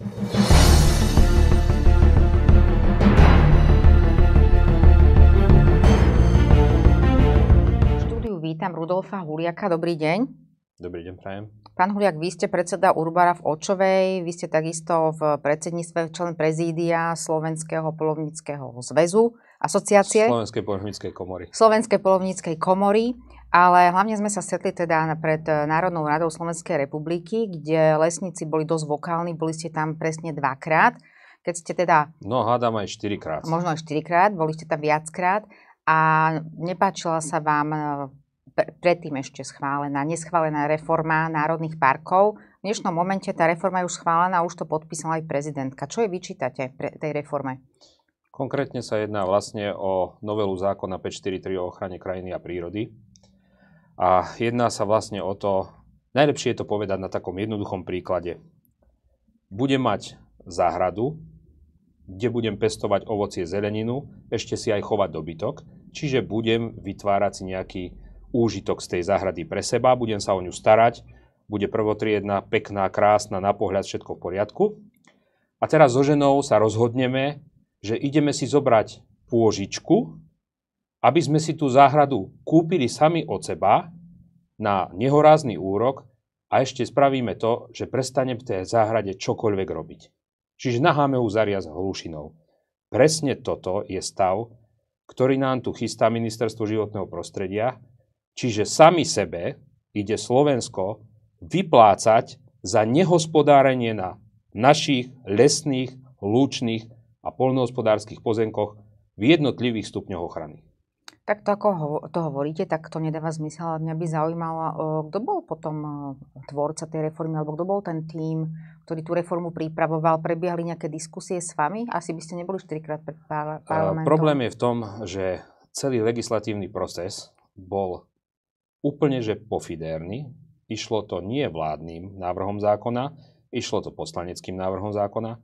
štúdiu vítam Rudolfa Huliaka. Dobrý deň. Dobrý deň, prajem. Pán Huliak, vy ste predseda Urbara v Očovej, vy ste takisto v predsedníctve člen prezídia Slovenského polovníckého zväzu, asociácie. Slovenskej polovníckej komory. Slovenskej polovníckej komory. Ale hlavne sme sa stretli teda pred eh, Národnou radou Slovenskej republiky, kde lesníci boli dosť vokálni, boli ste tam presne dvakrát. Keď ste teda... No hádam aj štyrikrát. Možno aj štyrikrát, boli ste tam viackrát a nepáčila sa vám eh, predtým ešte schválená, neschválená reforma národných parkov. V dnešnom momente tá reforma je už schválená, už to podpísala aj prezidentka. Čo je vyčítate pre tej reforme? Konkrétne sa jedná vlastne o novelu zákona 543 o ochrane krajiny a prírody, a jedná sa vlastne o to, najlepšie je to povedať na takom jednoduchom príklade. Budem mať záhradu, kde budem pestovať ovocie, zeleninu, ešte si aj chovať dobytok, čiže budem vytvárať si nejaký úžitok z tej záhrady pre seba, budem sa o ňu starať, bude prvotriedna, pekná, krásna, na pohľad všetko v poriadku. A teraz so ženou sa rozhodneme, že ideme si zobrať pôžičku aby sme si tú záhradu kúpili sami od seba na nehorázny úrok a ešte spravíme to, že prestane v tej záhrade čokoľvek robiť. Čiže naháme ju zariaz hlušinou. Presne toto je stav, ktorý nám tu chystá Ministerstvo životného prostredia, čiže sami sebe ide Slovensko vyplácať za nehospodárenie na našich lesných, lúčných a polnohospodárskych pozemkoch v jednotlivých stupňoch ochrany. Tak to, ako ho- to hovoríte, tak to nedáva zmysel. Mňa by zaujímalo, kto bol potom tvorca tej reformy, alebo kto bol ten tým, ktorý tú reformu pripravoval. Prebiehali nejaké diskusie s vami? Asi by ste neboli 4 krát pred e, parlamentom. Problém je v tom, že celý legislatívny proces bol úplne že pofidérny. Išlo to nie vládnym návrhom zákona, išlo to poslaneckým návrhom zákona.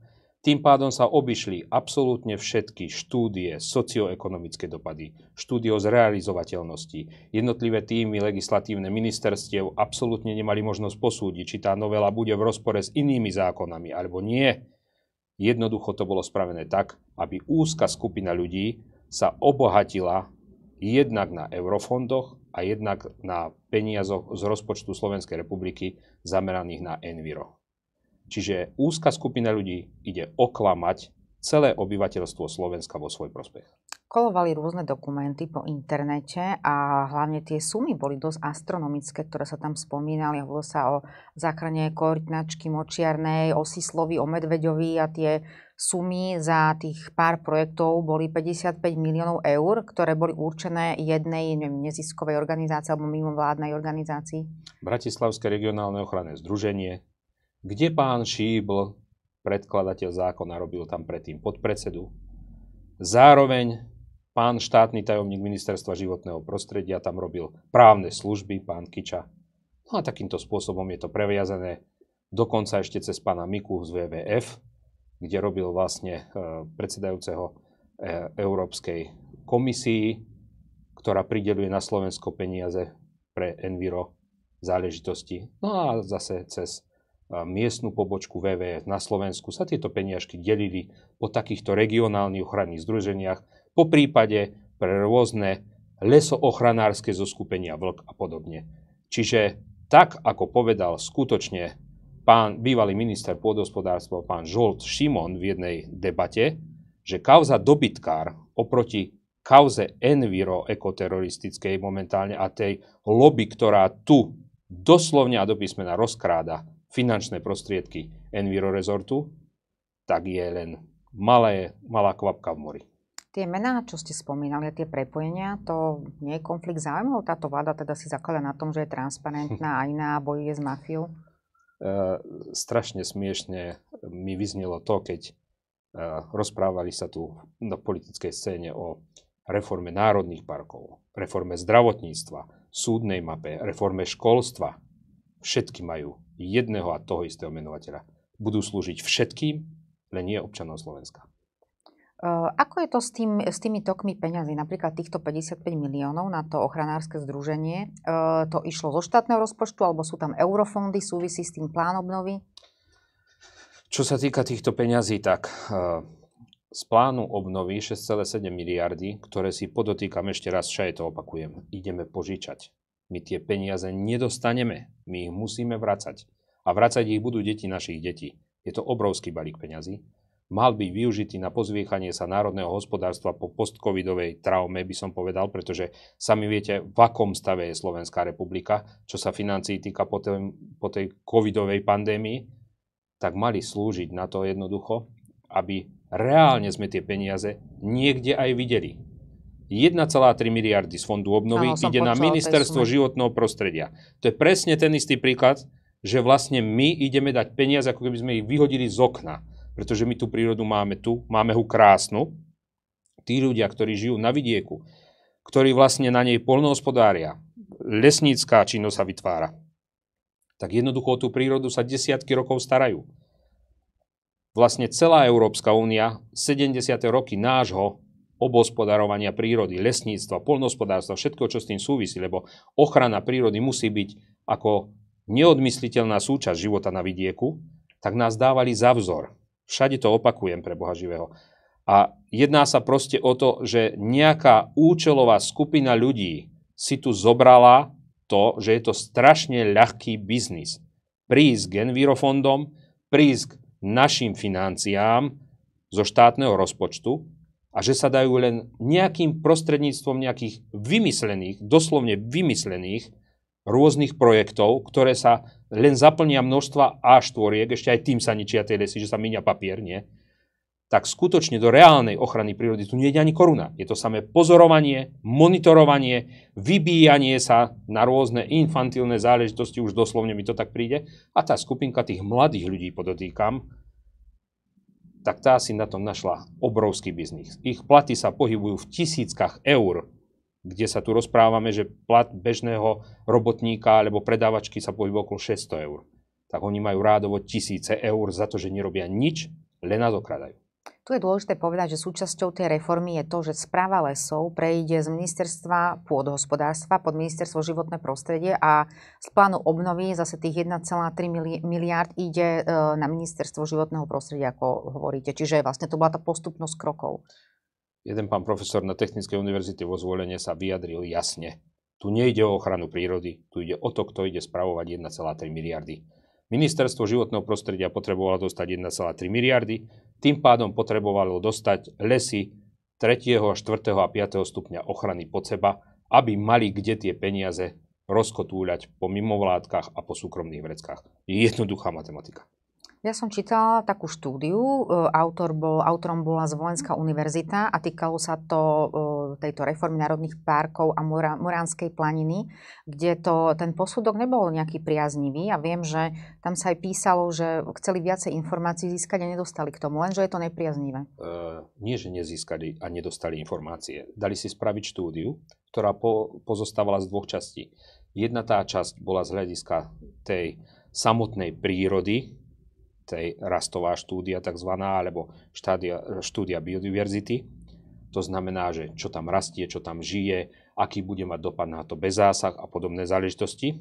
Tým pádom sa obišli absolútne všetky štúdie, socioekonomické dopady, štúdio zrealizovateľnosti. Jednotlivé týmy legislatívne ministerstiev absolútne nemali možnosť posúdiť, či tá novela bude v rozpore s inými zákonami alebo nie. Jednoducho to bolo spravené tak, aby úzka skupina ľudí sa obohatila jednak na eurofondoch a jednak na peniazoch z rozpočtu Slovenskej republiky zameraných na enviro. Čiže úzka skupina ľudí ide oklamať celé obyvateľstvo Slovenska vo svoj prospech. Kolovali rôzne dokumenty po internete a hlavne tie sumy boli dosť astronomické, ktoré sa tam spomínali. Hovorilo sa o záchrane koordinačky Močiarnej, o Sislovi, o Medveďovi a tie sumy za tých pár projektov boli 55 miliónov eur, ktoré boli určené jednej neviem, neziskovej organizácii alebo mimovládnej organizácii. Bratislavské regionálne ochranné združenie kde pán Šíbl, predkladateľ zákona, robil tam predtým podpredsedu. Zároveň pán štátny tajomník ministerstva životného prostredia tam robil právne služby, pán Kiča. No a takýmto spôsobom je to previazané dokonca ešte cez pána Miku z WWF, kde robil vlastne e, predsedajúceho e, Európskej komisii, ktorá prideluje na Slovensko peniaze pre Enviro záležitosti. No a zase cez miestnu pobočku VVS na Slovensku sa tieto peniažky delili po takýchto regionálnych ochranných združeniach, po prípade pre rôzne lesoochranárske zoskupenia vlk a podobne. Čiže tak, ako povedal skutočne pán bývalý minister pôdospodárstva, pán Žolt Šimon v jednej debate, že kauza dobytkár oproti kauze enviro ekoteroristickej momentálne a tej lobby, ktorá tu doslovne a do rozkráda finančné prostriedky Enviro Resortu, tak je len malé, malá kvapka v mori. Tie mená, čo ste spomínali, tie prepojenia, to nie je konflikt záujmov? Táto vláda teda si zaklada na tom, že je transparentná a iná bojuje s mafiou? Hm. E, strašne smiešne mi vyznelo to, keď e, rozprávali sa tu na politickej scéne o reforme národných parkov, reforme zdravotníctva, súdnej mape, reforme školstva. Všetky majú jedného a toho istého menovateľa. Budú slúžiť všetkým, len nie občanom Slovenska. E, ako je to s, tým, s tými tokmi peňazí? Napríklad týchto 55 miliónov na to ochranárske združenie, e, to išlo zo štátneho rozpočtu, alebo sú tam eurofondy, súvisí s tým plán obnovy? Čo sa týka týchto peňazí, tak e, z plánu obnovy 6,7 miliardy, ktoré si podotýkam ešte raz, čo je to opakujem, ideme požičať. My tie peniaze nedostaneme. My ich musíme vracať. A vracať ich budú deti našich detí. Je to obrovský balík peňazí. Mal byť využitý na pozviechanie sa národného hospodárstva po postcovidovej traume, by som povedal, pretože sami viete, v akom stave je Slovenská republika, čo sa financií týka po, po tej covidovej pandémii, tak mali slúžiť na to jednoducho, aby reálne sme tie peniaze niekde aj videli. 1,3 miliardy z fondu obnovy Áno, ide na ministerstvo životného prostredia. To je presne ten istý príklad, že vlastne my ideme dať peniaze, ako keby sme ich vyhodili z okna. Pretože my tú prírodu máme tu, máme ju krásnu. Tí ľudia, ktorí žijú na vidieku, ktorí vlastne na nej polnohospodária, lesnícká činnosť sa vytvára, tak jednoducho o tú prírodu sa desiatky rokov starajú. Vlastne celá Európska únia, 70. roky nášho obospodarovania prírody, lesníctva, polnospodárstva, všetko, čo s tým súvisí, lebo ochrana prírody musí byť ako neodmysliteľná súčasť života na vidieku, tak nás dávali za vzor. Všade to opakujem pre Boha živého. A jedná sa proste o to, že nejaká účelová skupina ľudí si tu zobrala to, že je to strašne ľahký biznis. Prísť k envirofondom, prísť k našim financiám zo štátneho rozpočtu a že sa dajú len nejakým prostredníctvom nejakých vymyslených, doslovne vymyslených rôznych projektov, ktoré sa len zaplnia množstva a štvoriek, ešte aj tým sa ničia tie lesy, že sa minia papier, nie? Tak skutočne do reálnej ochrany prírody tu nie je ani koruna. Je to samé pozorovanie, monitorovanie, vybíjanie sa na rôzne infantilné záležitosti, už doslovne mi to tak príde. A tá skupinka tých mladých ľudí, podotýkam, tak tá si na tom našla obrovský biznis. Ich platy sa pohybujú v tisíckach eur, kde sa tu rozprávame, že plat bežného robotníka alebo predávačky sa pohybuje okolo 600 eur. Tak oni majú rádovo tisíce eur za to, že nerobia nič, len nás okradajú. Tu je dôležité povedať, že súčasťou tej reformy je to, že správa lesov prejde z ministerstva pôdohospodárstva pod ministerstvo životné prostredie a z plánu obnovy zase tých 1,3 miliard ide e, na ministerstvo životného prostredia, ako hovoríte. Čiže vlastne to bola tá postupnosť krokov. Jeden pán profesor na Technickej univerzite vo zvolenie sa vyjadril jasne. Tu nejde o ochranu prírody, tu ide o to, kto ide spravovať 1,3 miliardy. Ministerstvo životného prostredia potrebovalo dostať 1,3 miliardy, tým pádom potrebovalo dostať lesy 3., 4. a 5. stupňa ochrany pod seba, aby mali kde tie peniaze rozkotúľať po mimovládkach a po súkromných vreckách. Je jednoduchá matematika. Ja som čítala takú štúdiu, e, autor bol, autorom bola Zvolenská univerzita a týkalo sa to e, tejto reformy národných parkov a Moránskej planiny, kde to, ten posudok nebol nejaký priaznivý a viem, že tam sa aj písalo, že chceli viacej informácií získať a nedostali k tomu, lenže je to nepriaznivé. Uh, nie, že nezískali a nedostali informácie. Dali si spraviť štúdiu, ktorá po, pozostávala z dvoch častí. Jedna tá časť bola z hľadiska tej samotnej prírody tej rastová štúdia tzv. alebo štádia, štúdia biodiverzity. To znamená, že čo tam rastie, čo tam žije, aký bude mať dopad na to bez zásah a podobné záležitosti.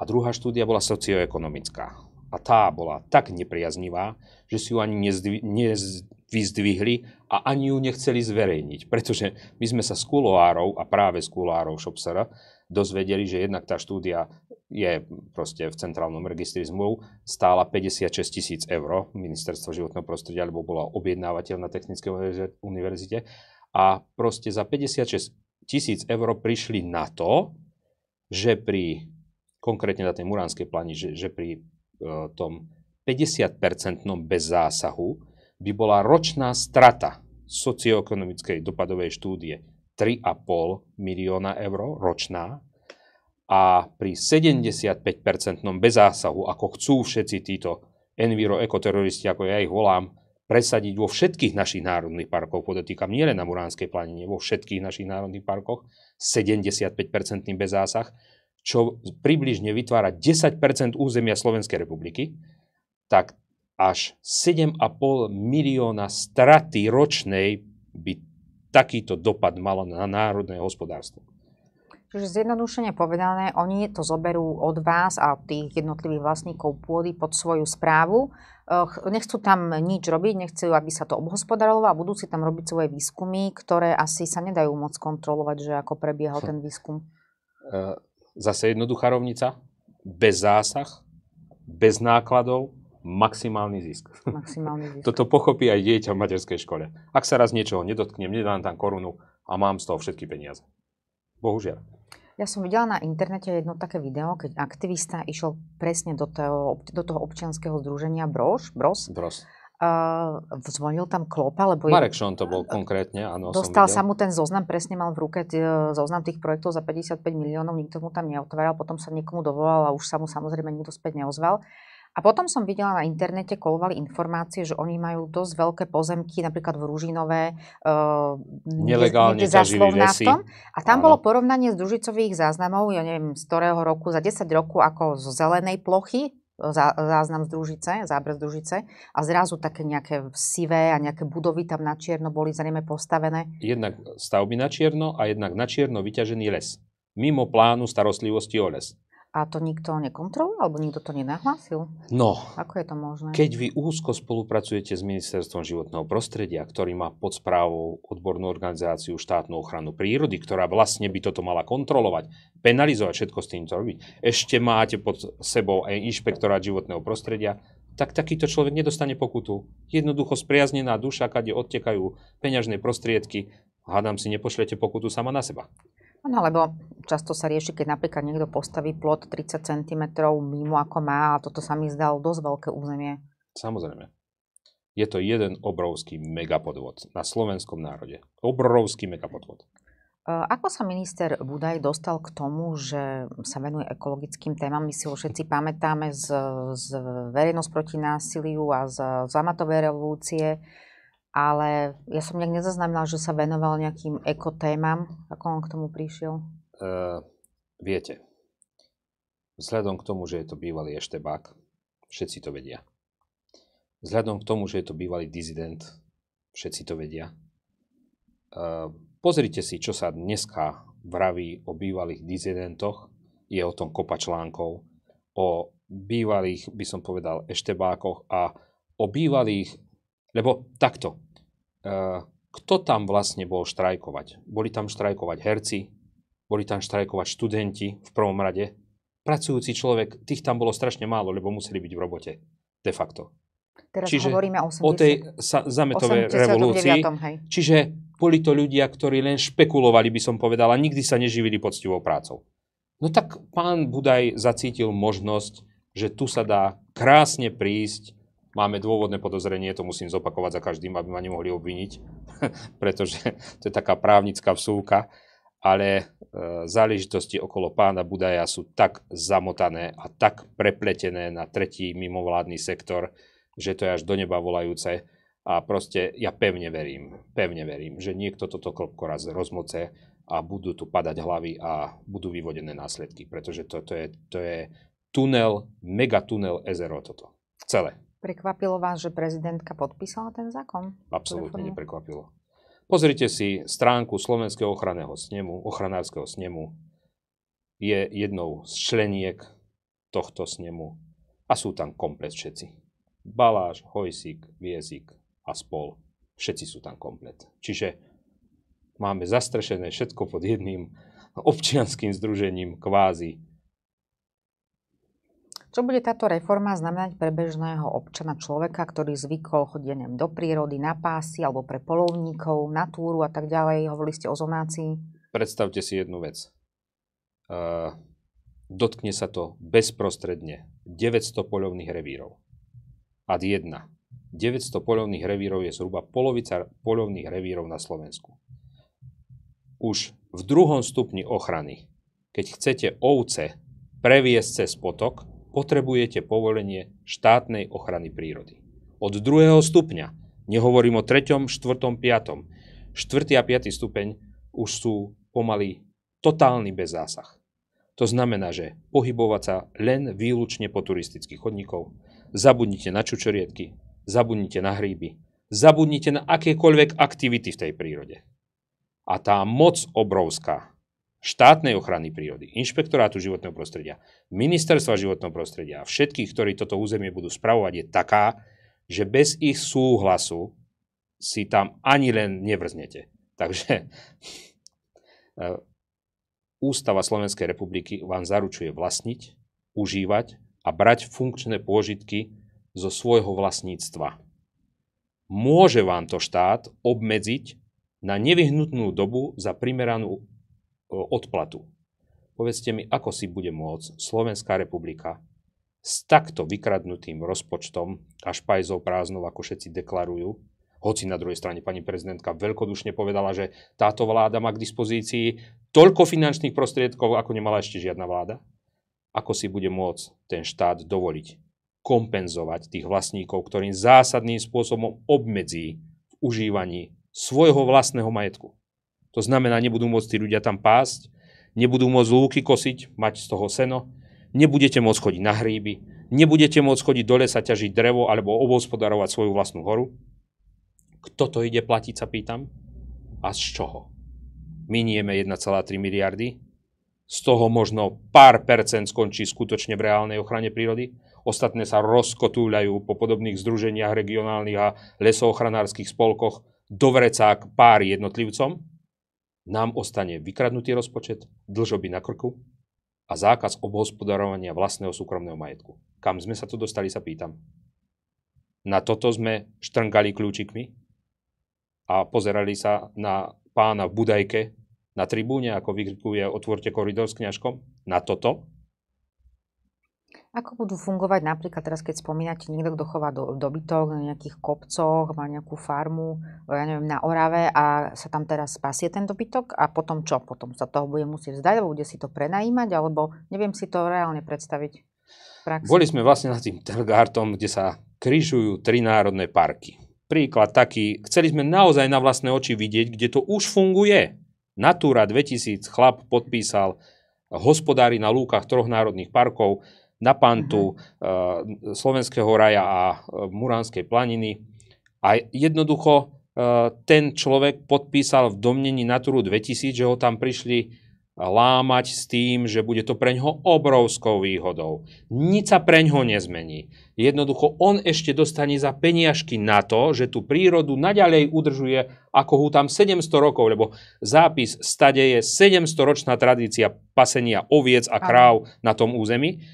A druhá štúdia bola socioekonomická. A tá bola tak nepriaznivá, že si ju ani nezdvi- nevyzdvihli a ani ju nechceli zverejniť, pretože my sme sa z kuloárov a práve s kuloárov Šopsera dozvedeli, že jednak tá štúdia je proste v centrálnom registri zmluv, stála 56 tisíc eur, ministerstvo životného prostredia, alebo bola objednávateľ na Technickej univerzite. A proste za 56 tisíc eur prišli na to, že pri, konkrétne na tej Muránskej plani, že, že pri e, tom 50-percentnom bez zásahu by bola ročná strata socioekonomickej dopadovej štúdie 3,5 milióna eur ročná a pri 75-percentnom bezásahu, ako chcú všetci títo enviro-ekoteroristi, ako ja ich volám, presadiť vo všetkých našich národných parkoch, podotýkam nielen na Muránskej planine, vo všetkých našich národných parkoch, 75-percentný bezásah, čo približne vytvára 10 územia Slovenskej republiky, tak až 7,5 milióna straty ročnej by takýto dopad mala na národné hospodárstvo. Čiže zjednodušene povedané, oni to zoberú od vás a od tých jednotlivých vlastníkov pôdy pod svoju správu. Eh, nechcú tam nič robiť, nechcú, aby sa to obhospodarovalo a budú si tam robiť svoje výskumy, ktoré asi sa nedajú moc kontrolovať, že ako prebiehal hm. ten výskum. Eh, zase jednoduchá rovnica, bez zásah, bez nákladov, maximálny zisk. Maximálny zisk. Toto pochopí aj dieťa v materskej škole. Ak sa raz niečoho nedotknem, nedám tam korunu a mám z toho všetky peniaze. Bohužiaľ. Ja som videla na internete jedno také video, keď aktivista išiel presne do toho, do toho občianského združenia Broš, Bros. Bros. Uh, zvonil tam klopa, lebo... Marek Šon to bol konkrétne, áno. Dostal som sa mu ten zoznam, presne mal v ruke t- e, zoznam tých projektov za 55 miliónov, nikto mu tam neotváral, potom sa niekomu dovolal a už sa mu samozrejme nikto späť neozval. Uh, a potom som videla na internete, kolovali informácie, že oni majú dosť veľké pozemky, napríklad v Ružinové, uh, nelegálne ťažili Tom. A tam Áno. bolo porovnanie z družicových záznamov, ja neviem, z ktorého roku, za 10 rokov ako z zelenej plochy, eh, zá, záznam z Družice, záber z Družice a zrazu také nejaké sivé a nejaké budovy tam na čierno boli zrejme postavené. Jednak stavby na čierno a jednak na čierno vyťažený les. Mimo plánu starostlivosti o les. A to nikto nekontroluje, alebo nikto to nenahlásil? No. Ako je to možné? Keď vy úzko spolupracujete s Ministerstvom životného prostredia, ktorý má pod správou odbornú organizáciu štátnu ochranu prírody, ktorá vlastne by toto mala kontrolovať, penalizovať všetko s tým, čo robiť, ešte máte pod sebou aj inšpektorát životného prostredia, tak takýto človek nedostane pokutu. Jednoducho spriaznená duša, kade odtekajú peňažné prostriedky, hádam si, nepošlete pokutu sama na seba. No lebo často sa rieši, keď napríklad niekto postaví plot 30 cm mimo ako má a toto sa mi zdalo dosť veľké územie. Samozrejme. Je to jeden obrovský megapodvod na slovenskom národe. Obrovský megapodvod. E, ako sa minister Budaj dostal k tomu, že sa venuje ekologickým témam? My si ho všetci pamätáme z, z verejnosť proti násiliu a z zamatovej revolúcie ale ja som nejak nezaznamenal, že sa venoval nejakým ekotémam. Ako on k tomu prišiel? Uh, viete, vzhľadom k tomu, že je to bývalý eštebák, všetci to vedia. Vzhľadom k tomu, že je to bývalý dizident, všetci to vedia. Uh, pozrite si, čo sa dneska vraví o bývalých dizidentoch. Je o tom kopa článkov. O bývalých, by som povedal, eštebákoch a o bývalých lebo takto, e, kto tam vlastne bol štrajkovať? Boli tam štrajkovať herci, boli tam štrajkovať študenti v prvom rade. Pracujúci človek, tých tam bolo strašne málo, lebo museli byť v robote, de facto. Teraz čiže hovoríme 80, o tej sa, zametovej 80, revolúcii. hej. Čiže boli to ľudia, ktorí len špekulovali, by som povedala, nikdy sa neživili poctivou prácou. No tak pán Budaj zacítil možnosť, že tu sa dá krásne prísť máme dôvodné podozrenie, to musím zopakovať za každým, aby ma nemohli obviniť, pretože to je taká právnická vsúka, ale e, záležitosti okolo pána Budaja sú tak zamotané a tak prepletené na tretí mimovládny sektor, že to je až do neba volajúce. A proste ja pevne verím, pevne verím, že niekto toto klopko raz rozmoce a budú tu padať hlavy a budú vyvodené následky, pretože to, to, je, to je tunel, megatunel Ezero toto. Celé. Prekvapilo vás, že prezidentka podpísala ten zákon? Absolútne neprekvapilo. Pozrite si stránku Slovenského ochranného snemu, ochranárskeho snemu. Je jednou z členiek tohto snemu a sú tam komplet všetci. Baláš, Hojsík, Viezik a spol. Všetci sú tam komplet. Čiže máme zastrešené všetko pod jedným občianským združením kvázi čo bude táto reforma znamenať pre bežného občana človeka, ktorý zvykol chodiť neviem, do prírody, na pásy alebo pre polovníkov, na túru a tak ďalej? Hovorili ste o zonácii. Predstavte si jednu vec. Uh, dotkne sa to bezprostredne 900 polovných revírov. Ad 1. 900 polovných revírov je zhruba polovica polovných revírov na Slovensku. Už v druhom stupni ochrany, keď chcete ovce previesť cez potok, potrebujete povolenie štátnej ochrany prírody. Od druhého stupňa, nehovorím o treťom, štvrtom, piatom. Štvrtý a piatý stupeň už sú pomaly totálny bez zásah. To znamená, že pohybovať sa len výlučne po turistických chodníkov, zabudnite na čučoriedky, zabudnite na hríby, zabudnite na akékoľvek aktivity v tej prírode. A tá moc obrovská, štátnej ochrany prírody, inšpektorátu životného prostredia, ministerstva životného prostredia a všetkých, ktorí toto územie budú spravovať, je taká, že bez ich súhlasu si tam ani len nevrznete. Takže e, Ústava Slovenskej republiky vám zaručuje vlastniť, užívať a brať funkčné pôžitky zo svojho vlastníctva. Môže vám to štát obmedziť na nevyhnutnú dobu za primeranú odplatu. Povedzte mi, ako si bude môcť Slovenská republika s takto vykradnutým rozpočtom a špajzou prázdnou, ako všetci deklarujú, hoci na druhej strane pani prezidentka veľkodušne povedala, že táto vláda má k dispozícii toľko finančných prostriedkov, ako nemala ešte žiadna vláda, ako si bude môcť ten štát dovoliť kompenzovať tých vlastníkov, ktorým zásadným spôsobom obmedzí v užívaní svojho vlastného majetku. To znamená, nebudú môcť tí ľudia tam pásť, nebudú môcť lúky kosiť, mať z toho seno, nebudete môcť chodiť na hríby, nebudete môcť chodiť do lesa ťažiť drevo alebo obhospodarovať svoju vlastnú horu. Kto to ide platiť, sa pýtam? A z čoho? Minieme 1,3 miliardy, z toho možno pár percent skončí skutočne v reálnej ochrane prírody, ostatné sa rozkotúľajú po podobných združeniach regionálnych a lesoochranárskych spolkoch do vrecák pár jednotlivcom nám ostane vykradnutý rozpočet, dlžoby na krku a zákaz obhospodarovania vlastného súkromného majetku. Kam sme sa tu dostali, sa pýtam. Na toto sme štrngali kľúčikmi a pozerali sa na pána v Budajke na tribúne, ako vykrikuje otvorte koridor s kňažkom. Na toto ako budú fungovať napríklad teraz, keď spomínate niekto, kto chová do, dobytok na nejakých kopcoch, má nejakú farmu, ja neviem, na Orave a sa tam teraz spasie ten dobytok a potom čo? Potom sa toho bude musieť vzdať, alebo bude si to prenajímať, alebo neviem si to reálne predstaviť v praxi. Boli sme vlastne nad tým Telgártom, kde sa križujú tri národné parky. Príklad taký, chceli sme naozaj na vlastné oči vidieť, kde to už funguje. Natura 2000 chlap podpísal hospodári na lúkach troch národných parkov, na Pantu, mm-hmm. Slovenského raja a eh, Muránskej planiny. A jednoducho eh, ten človek podpísal v domnení Naturu 2000, že ho tam prišli lámať s tým, že bude to preňho obrovskou výhodou. Nič sa preňho nezmení. Jednoducho on ešte dostane za peniažky na to, že tú prírodu naďalej udržuje, ako ho tam 700 rokov, lebo zápis stade je 700 ročná tradícia pasenia oviec a kráv na tom území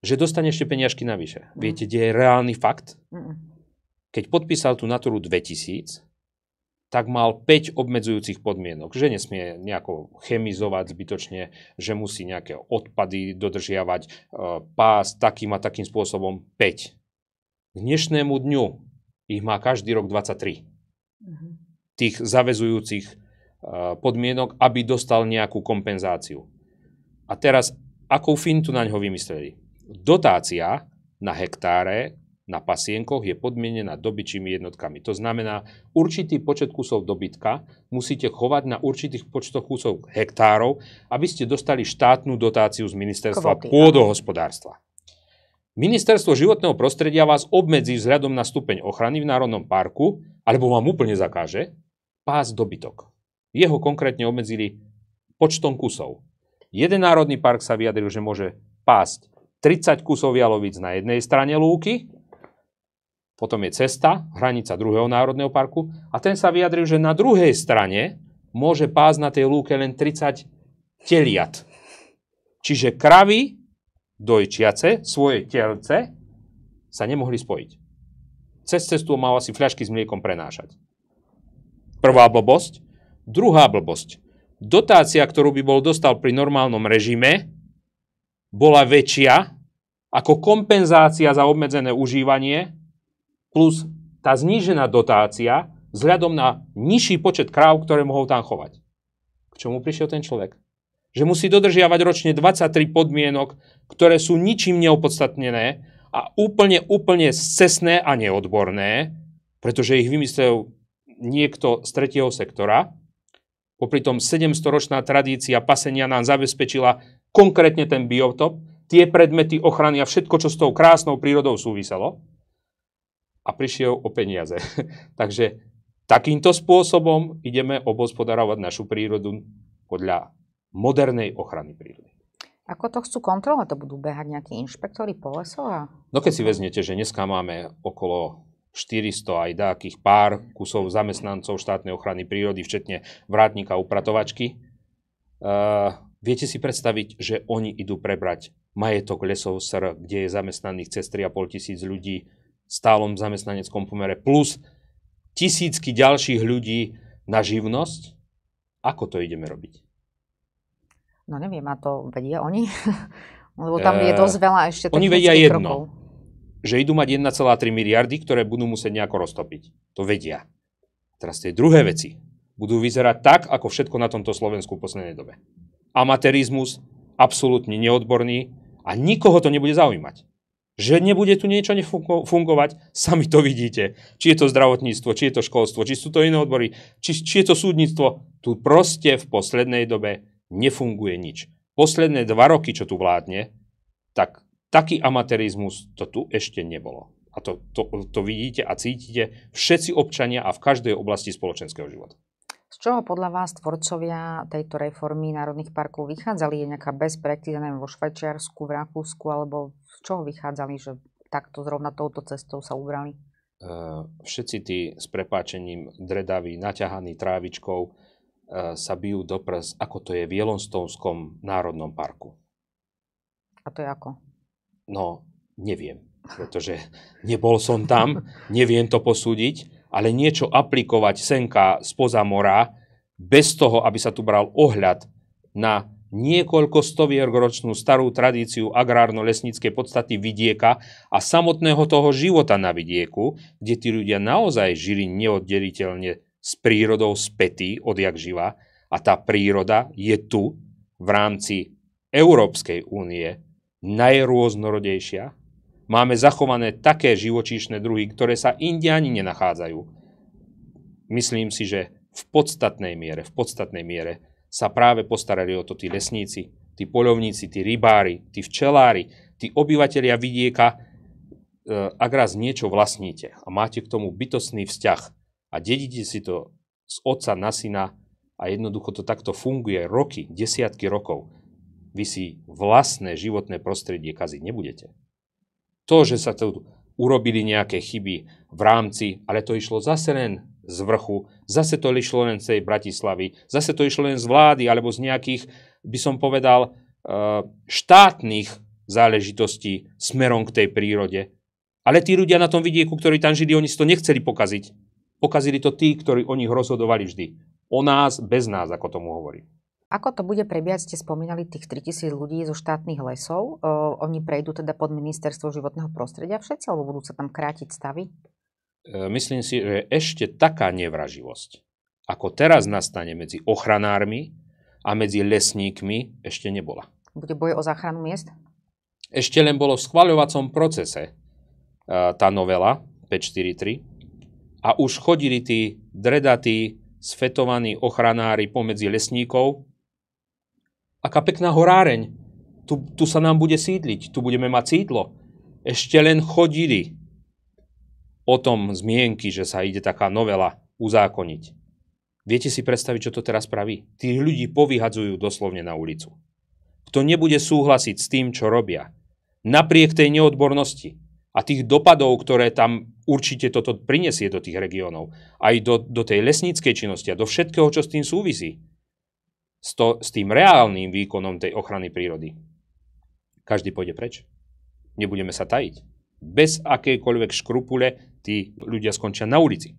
že dostane ešte peniažky navyše. Mm. Viete, kde je reálny fakt? Mm. Keď podpísal tú Naturu 2000, tak mal 5 obmedzujúcich podmienok. Že nesmie nejako chemizovať zbytočne, že musí nejaké odpady dodržiavať, e, pás takým a takým spôsobom 5. K dnešnému dňu ich má každý rok 23. Mm-hmm. Tých zavezujúcich e, podmienok, aby dostal nejakú kompenzáciu. A teraz, akú fintu na ňo vymysleli? dotácia na hektáre na pasienkoch je podmienená dobyčími jednotkami. To znamená, určitý počet kusov dobytka musíte chovať na určitých počtoch kusov hektárov, aby ste dostali štátnu dotáciu z ministerstva Kvoty, pôdohospodárstva. Ministerstvo životného prostredia vás obmedzí vzhľadom na stupeň ochrany v Národnom parku, alebo vám úplne zakáže, pás dobytok. Jeho konkrétne obmedzili počtom kusov. Jeden národný park sa vyjadril, že môže pásť 30 kusov jalovíc na jednej strane lúky, potom je cesta, hranica druhého národného parku a ten sa vyjadril, že na druhej strane môže pás na tej lúke len 30 teliat. Čiže kravy dojčiace, svoje telce, sa nemohli spojiť. Cez cestu mal asi fľašky s mliekom prenášať. Prvá blbosť. Druhá blbosť. Dotácia, ktorú by bol dostal pri normálnom režime, bola väčšia ako kompenzácia za obmedzené užívanie plus tá znížená dotácia vzhľadom na nižší počet kráv, ktoré mohol tam chovať. K čomu prišiel ten človek? Že musí dodržiavať ročne 23 podmienok, ktoré sú ničím neopodstatnené a úplne, úplne cestné a neodborné, pretože ich vymyslel niekto z tretieho sektora. Popri tom 700-ročná tradícia pasenia nám zabezpečila konkrétne ten biotop, tie predmety ochrany a všetko, čo s tou krásnou prírodou súviselo. A prišiel o peniaze. Takže takýmto spôsobom ideme obozpodarovať našu prírodu podľa modernej ochrany prírody. Ako to chcú kontrolovať? To budú behať nejakí inšpektori po lesoch? A... No keď si veznete, že dneska máme okolo 400 aj dákých pár kusov zamestnancov štátnej ochrany prírody, včetne vrátnika upratovačky, uh, Viete si predstaviť, že oni idú prebrať majetok lesov SR, kde je zamestnaných cez 3,5 tisíc ľudí v stálom zamestnaneckom pomere, plus tisícky ďalších ľudí na živnosť? Ako to ideme robiť? No neviem, a to vedia oni? Lebo tam je eh, dosť veľa ešte Oni vedia krokov. jedno, že idú mať 1,3 miliardy, ktoré budú musieť nejako roztopiť. To vedia. Teraz tie druhé veci budú vyzerať tak, ako všetko na tomto Slovensku v poslednej dobe amatérizmus, absolútne neodborný a nikoho to nebude zaujímať. Že nebude tu niečo fungovať, sami to vidíte. Či je to zdravotníctvo, či je to školstvo, či sú to iné odbory, či, či je to súdnictvo. Tu proste v poslednej dobe nefunguje nič. Posledné dva roky, čo tu vládne, tak taký amatérizmus to tu ešte nebolo. A to, to, to vidíte a cítite všetci občania a v každej oblasti spoločenského života. Z čoho podľa vás tvorcovia tejto reformy národných parkov vychádzali? Je nejaká bezprektívna vo Švajčiarsku, v Rakúsku, alebo z čoho vychádzali, že takto zrovna touto cestou sa ubrali? Eh, všetci tí s prepáčením dredaví, naťahaní trávičkou eh, sa bijú do prs, ako to je v Jelonstónskom národnom parku. A to je ako? No, neviem, pretože nebol som tam, neviem to posúdiť ale niečo aplikovať senka spoza mora, bez toho, aby sa tu bral ohľad na niekoľko ročnú starú tradíciu agrárno-lesníckej podstaty vidieka a samotného toho života na vidieku, kde tí ľudia naozaj žili neoddeliteľne s prírodou spätý odjak živa a tá príroda je tu v rámci Európskej únie najrôznorodejšia, máme zachované také živočíšne druhy, ktoré sa inde ani nenachádzajú. Myslím si, že v podstatnej miere, v podstatnej miere sa práve postarali o to tí lesníci, tí poľovníci, tí rybári, tí včelári, tí obyvateľia vidieka. E, ak raz niečo vlastníte a máte k tomu bytostný vzťah a dedíte si to z otca na syna a jednoducho to takto funguje roky, desiatky rokov, vy si vlastné životné prostredie kaziť nebudete. To, že sa tu urobili nejaké chyby v rámci, ale to išlo zase len z vrchu, zase to išlo len z tej Bratislavy, zase to išlo len z vlády alebo z nejakých, by som povedal, eh, štátnych záležitostí smerom k tej prírode. Ale tí ľudia na tom vidieku, ktorí tam žili, oni si to nechceli pokaziť. Pokazili to tí, ktorí o nich rozhodovali vždy. O nás, bez nás, ako tomu hovorí. Ako to bude prebiehať? Ste spomínali tých 3000 ľudí zo štátnych lesov. O, oni prejdú teda pod ministerstvo životného prostredia všetci, alebo budú sa tam krátiť stavy? Myslím si, že ešte taká nevraživosť, ako teraz nastane medzi ochranármi a medzi lesníkmi, ešte nebola. Bude boj o záchranu miest? Ešte len bolo v schváľovacom procese tá novela 543 a už chodili tí dredatí sfetovaní ochranári pomedzi lesníkov aká pekná horáreň. Tu, tu sa nám bude sídliť, tu budeme mať sídlo. Ešte len chodili o tom zmienky, že sa ide taká novela uzákoniť. Viete si predstaviť, čo to teraz praví? Tých ľudí povyhadzujú doslovne na ulicu. Kto nebude súhlasiť s tým, čo robia, napriek tej neodbornosti a tých dopadov, ktoré tam určite toto prinesie do tých regiónov, aj do, do tej lesníckej činnosti a do všetkého, čo s tým súvisí, s, to, s tým reálnym výkonom tej ochrany prírody. Každý pôjde preč. Nebudeme sa tajiť. Bez akejkoľvek škrupule tí ľudia skončia na ulici.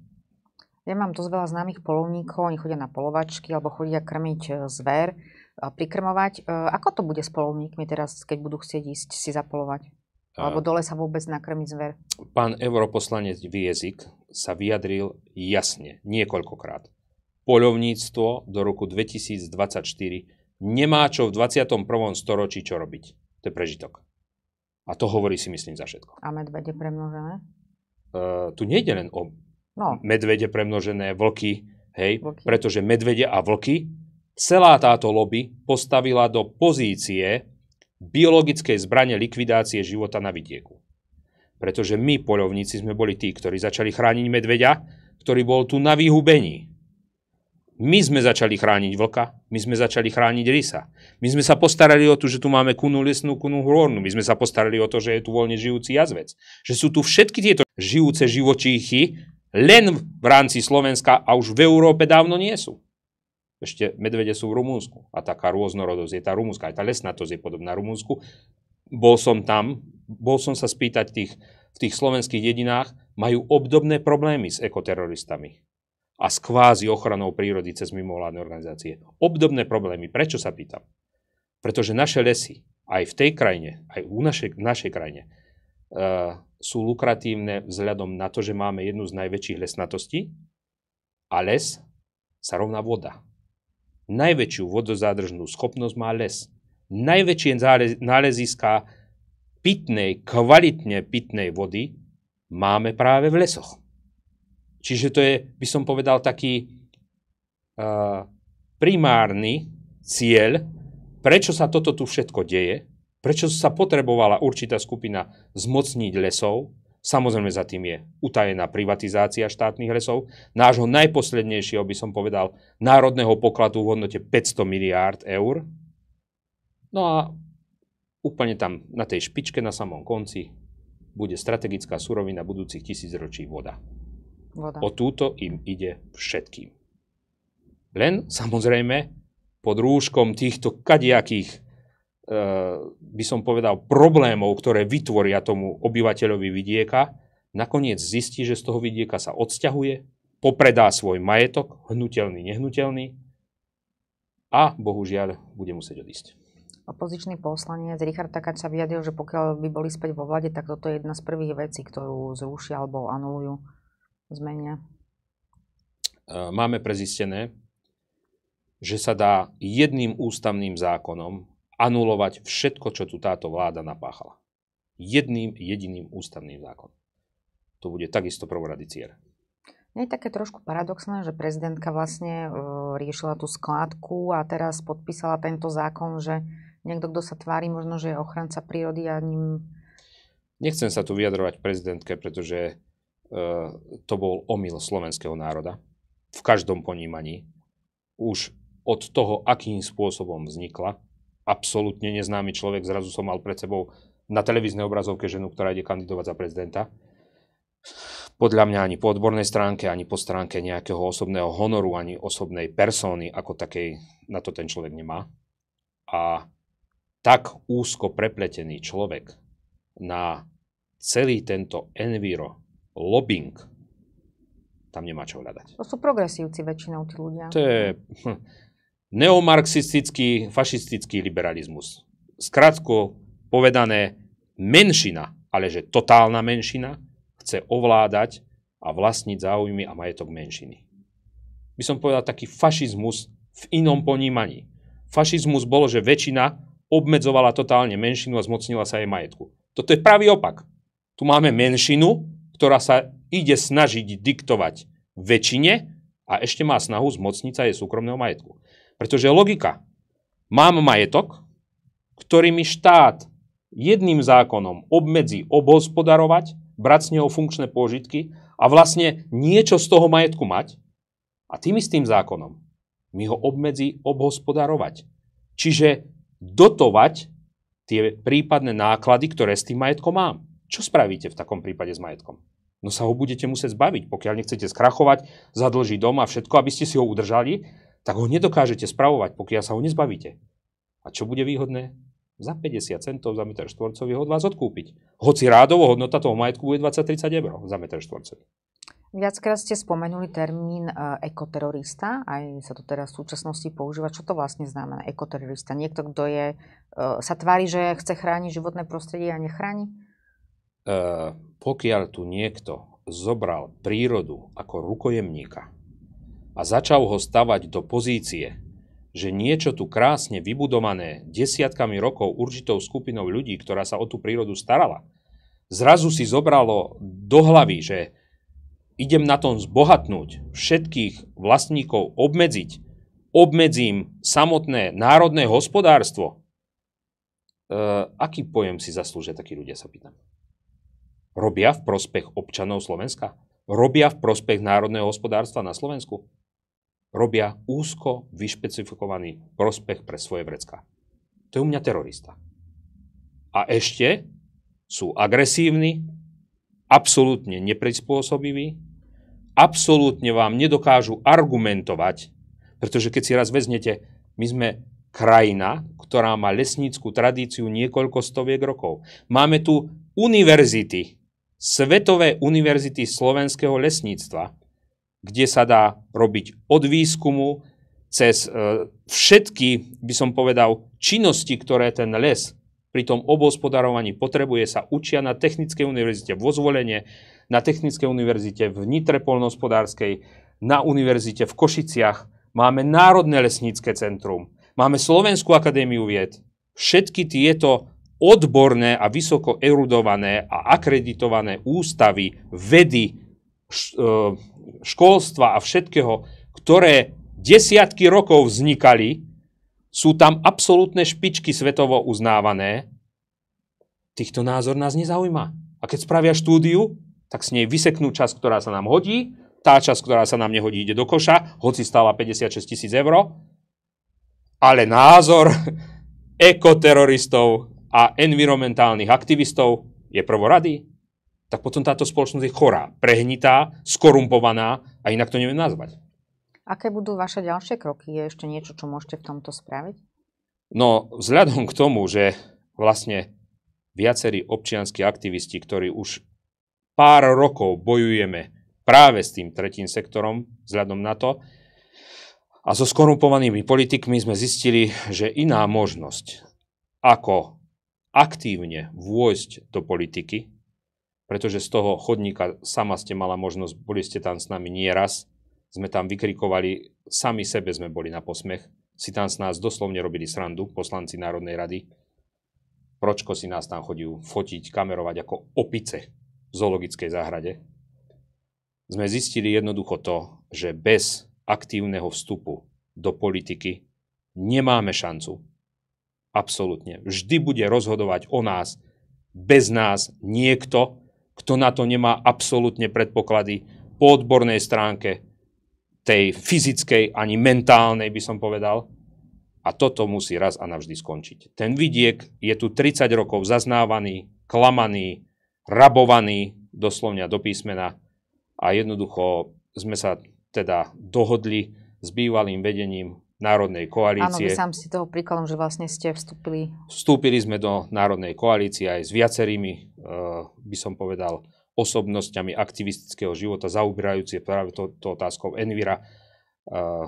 Ja mám dosť veľa známych polovníkov, oni chodia na polovačky alebo chodia krmiť e, zver, e, prikrmovať. E, ako to bude s polovníkmi teraz, keď budú chcieť ísť si zapolovať? Alebo dole sa vôbec nakrmiť zver? Pán europoslanec Viezik sa vyjadril jasne, niekoľkokrát poľovníctvo do roku 2024 nemá čo v 21. storočí čo robiť. To je prežitok. A to hovorí si myslím za všetko. A medvede premnožené? Uh, tu nejde len o no. medvede premnožené, vlky, hej, vlky. pretože medvede a vlky, celá táto lobby postavila do pozície biologickej zbrane likvidácie života na vidieku. Pretože my, poľovníci, sme boli tí, ktorí začali chrániť medveďa, ktorý bol tu na vyhubení. My sme začali chrániť vlka, my sme začali chrániť rysa. My sme sa postarali o to, že tu máme kunu lesnú, kunu hornú. My sme sa postarali o to, že je tu voľne žijúci jazvec. Že sú tu všetky tieto žijúce živočíchy, len v rámci Slovenska a už v Európe dávno nie sú. Ešte medvede sú v Rumúnsku a taká rôznorodosť je tá rumúnska, aj tá to je podobná Rumúnsku. Bol som tam, bol som sa spýtať tých, v tých slovenských dedinách, majú obdobné problémy s ekoteroristami a s kvázi ochranou prírody cez mimovládne organizácie. Obdobné problémy. Prečo sa pýtam? Pretože naše lesy aj v tej krajine, aj u našej, v našej krajine uh, sú lukratívne vzhľadom na to, že máme jednu z najväčších lesnatostí a les sa rovná voda. Najväčšiu vodozádržnú schopnosť má les. Najväčšie náleziska pitnej, kvalitne pitnej vody máme práve v lesoch. Čiže to je, by som povedal, taký uh, primárny cieľ, prečo sa toto tu všetko deje, prečo sa potrebovala určitá skupina zmocniť lesov, Samozrejme za tým je utajená privatizácia štátnych lesov, nášho najposlednejšieho, by som povedal, národného pokladu v hodnote 500 miliárd eur. No a úplne tam na tej špičke, na samom konci, bude strategická surovina budúcich tisícročí voda. Voda. O túto im ide všetkým. Len samozrejme pod rúškom týchto kadiakých, e, by som povedal, problémov, ktoré vytvoria tomu obyvateľovi vidieka, nakoniec zistí, že z toho vidieka sa odsťahuje, popredá svoj majetok, hnutelný, nehnuteľný a bohužiaľ bude musieť odísť opozičný poslanec Richard Takáč sa vyjadril, že pokiaľ by boli späť vo vlade, tak toto je jedna z prvých vecí, ktorú zrušia alebo anulujú zmenia? E, máme prezistené, že sa dá jedným ústavným zákonom anulovať všetko, čo tu táto vláda napáchala. Jedným jediným ústavným zákonom. To bude takisto prvorady cieľ. Nie je také trošku paradoxné, že prezidentka vlastne e, riešila tú skládku a teraz podpísala tento zákon, že niekto, kto sa tvári, možno, že je ochranca prírody a ním... Nechcem sa tu vyjadrovať prezidentke, pretože Eh, to bol omyl slovenského národa v každom ponímaní. Už od toho, akým spôsobom vznikla, absolútne neznámy človek, zrazu som mal pred sebou na televíznej obrazovke ženu, ktorá ide kandidovať za prezidenta. Podľa mňa ani po odbornej stránke, ani po stránke nejakého osobného honoru, ani osobnej persóny ako takej na to ten človek nemá. A tak úzko prepletený človek na celý tento enviro lobbying, tam nemá čo hľadať. To sú progresívci väčšinou tí ľudia. To je hm, neomarxistický, fašistický liberalizmus. Skrátko povedané, menšina, ale že totálna menšina, chce ovládať a vlastniť záujmy a majetok menšiny. By som povedal taký fašizmus v inom ponímaní. Fašizmus bolo, že väčšina obmedzovala totálne menšinu a zmocnila sa jej majetku. Toto je pravý opak. Tu máme menšinu, ktorá sa ide snažiť diktovať väčšine a ešte má snahu zmocniť sa jej súkromného majetku. Pretože logika. Mám majetok, ktorý mi štát jedným zákonom obmedzí obhospodarovať, brať z neho funkčné pôžitky a vlastne niečo z toho majetku mať a tým istým zákonom mi ho obmedzí obhospodarovať. Čiže dotovať tie prípadné náklady, ktoré s tým majetkom mám. Čo spravíte v takom prípade s majetkom? No sa ho budete musieť zbaviť, pokiaľ nechcete skrachovať, zadlžiť dom a všetko, aby ste si ho udržali, tak ho nedokážete spravovať, pokiaľ sa ho nezbavíte. A čo bude výhodné? Za 50 centov za meter štvorcový ho od vás odkúpiť. Hoci rádovo hodnota toho majetku bude 20-30 eur za meter štvorcový. Viackrát ste spomenuli termín e, ekoterorista, aj sa to teraz v súčasnosti používa. Čo to vlastne znamená ekoterorista? Niekto, kto je, e, sa tvári, že chce chrániť životné prostredie a nechráni? E, pokiaľ tu niekto zobral prírodu ako rukojemníka a začal ho stavať do pozície, že niečo tu krásne vybudované desiatkami rokov určitou skupinou ľudí, ktorá sa o tú prírodu starala, zrazu si zobralo do hlavy, že idem na tom zbohatnúť, všetkých vlastníkov obmedziť, obmedzím samotné národné hospodárstvo. E, aký pojem si zaslúžia takí ľudia, sa pýtam robia v prospech občanov Slovenska? Robia v prospech národného hospodárstva na Slovensku? Robia úzko vyšpecifikovaný prospech pre svoje vrecka. To je u mňa terorista. A ešte sú agresívni, absolútne neprispôsobiví, absolútne vám nedokážu argumentovať, pretože keď si raz veznete, my sme krajina, ktorá má lesnícku tradíciu niekoľko stoviek rokov. Máme tu univerzity, Svetové univerzity slovenského lesníctva, kde sa dá robiť od výskumu cez e, všetky, by som povedal, činnosti, ktoré ten les pri tom obhospodarovaní potrebuje, sa učia na Technickej univerzite vo zvolenie, na Technickej univerzite v Nitre polnohospodárskej, na univerzite v Košiciach. Máme Národné lesnícke centrum, máme Slovenskú akadémiu vied. Všetky tieto odborné a vysoko erudované a akreditované ústavy, vedy, e, školstva a všetkého, ktoré desiatky rokov vznikali, sú tam absolútne špičky svetovo uznávané, týchto názor nás nezaujíma. A keď spravia štúdiu, tak s nej vyseknú časť, ktorá sa nám hodí, tá časť, ktorá sa nám nehodí, ide do koša, hoci stála 56 tisíc eur, ale názor ekoteroristov a environmentálnych aktivistov je prvorady, tak potom táto spoločnosť je chorá, prehnitá, skorumpovaná a inak to neviem nazvať. Aké budú vaše ďalšie kroky? Je ešte niečo, čo môžete v tomto spraviť? No, vzhľadom k tomu, že vlastne viacerí občianskí aktivisti, ktorí už pár rokov bojujeme práve s tým tretím sektorom, vzhľadom na to, a so skorumpovanými politikmi sme zistili, že iná možnosť, ako aktívne vôjsť do politiky, pretože z toho chodníka sama ste mala možnosť, boli ste tam s nami nieraz, sme tam vykrikovali, sami sebe sme boli na posmech, si tam s nás doslovne robili srandu, poslanci Národnej rady, pročko si nás tam chodí fotiť, kamerovať ako opice v zoologickej záhrade, sme zistili jednoducho to, že bez aktívneho vstupu do politiky nemáme šancu Absolútne. Vždy bude rozhodovať o nás, bez nás niekto, kto na to nemá absolútne predpoklady po odbornej stránke, tej fyzickej ani mentálnej, by som povedal. A toto musí raz a navždy skončiť. Ten vidiek je tu 30 rokov zaznávaný, klamaný, rabovaný, doslovne do písmena. A jednoducho sme sa teda dohodli s bývalým vedením Národnej koalície. Áno, vy sám si toho príkladom, že vlastne ste vstúpili. Vstúpili sme do Národnej koalície aj s viacerými, eh, by som povedal, osobnosťami aktivistického života, zaoberajúci práve to, to otázkou Envira, eh,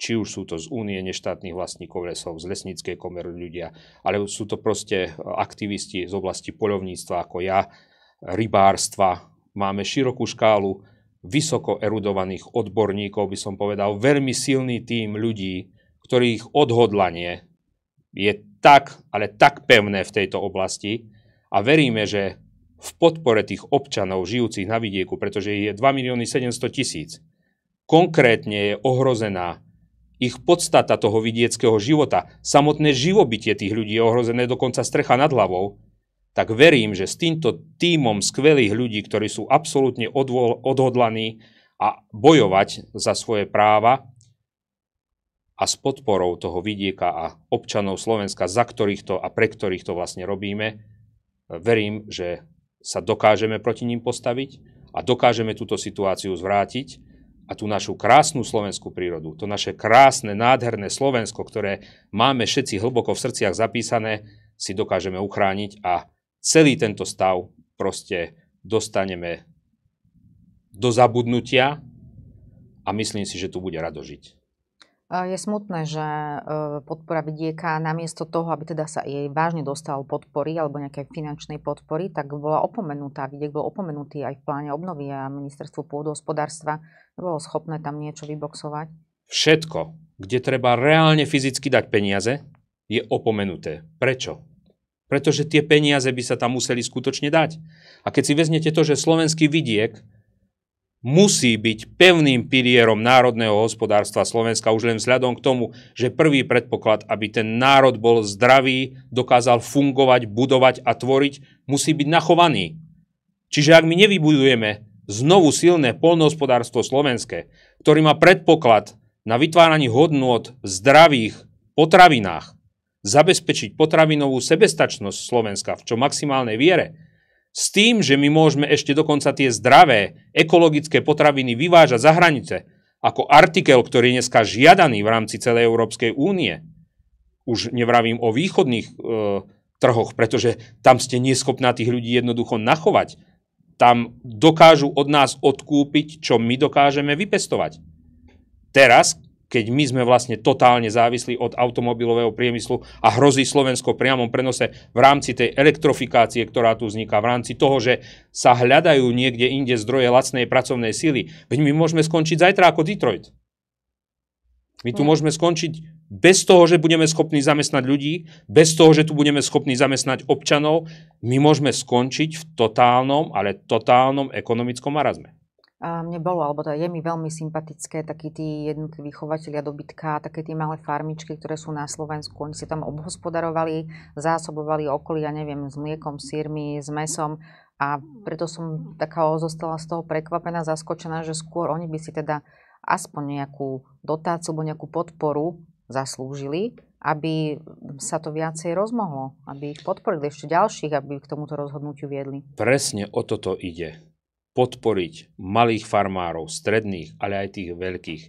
či už sú to z únie neštátnych vlastníkov lesov, z lesníckej komery ľudia, ale sú to proste eh, aktivisti z oblasti poľovníctva ako ja, rybárstva. Máme širokú škálu vysoko erudovaných odborníkov, by som povedal, veľmi silný tým ľudí, ktorých odhodlanie je tak, ale tak pevné v tejto oblasti a veríme, že v podpore tých občanov žijúcich na vidieku, pretože ich je 2 milióny 700 tisíc, konkrétne je ohrozená ich podstata toho vidieckého života. Samotné živobytie tých ľudí je ohrozené, dokonca strecha nad hlavou tak verím, že s týmto tímom skvelých ľudí, ktorí sú absolútne odvol, odhodlaní a bojovať za svoje práva a s podporou toho vidieka a občanov Slovenska, za ktorých to a pre ktorých to vlastne robíme, verím, že sa dokážeme proti ním postaviť a dokážeme túto situáciu zvrátiť a tú našu krásnu slovenskú prírodu, to naše krásne, nádherné Slovensko, ktoré máme všetci hlboko v srdciach zapísané, si dokážeme uchrániť a celý tento stav proste dostaneme do zabudnutia a myslím si, že tu bude rado žiť. Je smutné, že e, podpora vidieka namiesto toho, aby teda sa jej vážne dostal podpory alebo nejakej finančnej podpory, tak bola opomenutá. Vidiek bol opomenutý aj v pláne obnovy a ministerstvo pôdohospodárstva bolo schopné tam niečo vyboxovať. Všetko, kde treba reálne fyzicky dať peniaze, je opomenuté. Prečo? Pretože tie peniaze by sa tam museli skutočne dať. A keď si veznete to, že slovenský vidiek musí byť pevným pilierom národného hospodárstva Slovenska už len vzhľadom k tomu, že prvý predpoklad, aby ten národ bol zdravý, dokázal fungovať, budovať a tvoriť, musí byť nachovaný. Čiže ak my nevybudujeme znovu silné polnohospodárstvo slovenské, ktorý má predpoklad na vytváraní hodnôt zdravých potravinách, zabezpečiť potravinovú sebestačnosť Slovenska v čo maximálnej viere, s tým, že my môžeme ešte dokonca tie zdravé, ekologické potraviny vyvážať za hranice, ako artikel, ktorý je dneska žiadaný v rámci celej Európskej únie. Už nevravím o východných e, trhoch, pretože tam ste neschopná tých ľudí jednoducho nachovať. Tam dokážu od nás odkúpiť, čo my dokážeme vypestovať. Teraz, keď my sme vlastne totálne závislí od automobilového priemyslu a hrozí Slovensko priamom prenose v rámci tej elektrofikácie, ktorá tu vzniká, v rámci toho, že sa hľadajú niekde inde zdroje lacnej pracovnej síly. Veď my môžeme skončiť zajtra ako Detroit. My tu mm. môžeme skončiť bez toho, že budeme schopní zamestnať ľudí, bez toho, že tu budeme schopní zamestnať občanov, my môžeme skončiť v totálnom, ale totálnom ekonomickom marazme mne bolo, alebo to teda je mi veľmi sympatické, takí tí jednotliví chovateľia dobytka, také tie malé farmičky, ktoré sú na Slovensku, oni si tam obhospodarovali, zásobovali okolia, neviem, s mliekom, sírmi, s mesom a preto som taká zostala z toho prekvapená, zaskočená, že skôr oni by si teda aspoň nejakú dotáciu alebo nejakú podporu zaslúžili, aby sa to viacej rozmohlo, aby ich podporili ešte ďalších, aby k tomuto rozhodnutiu viedli. Presne o toto ide podporiť malých farmárov, stredných, ale aj tých veľkých,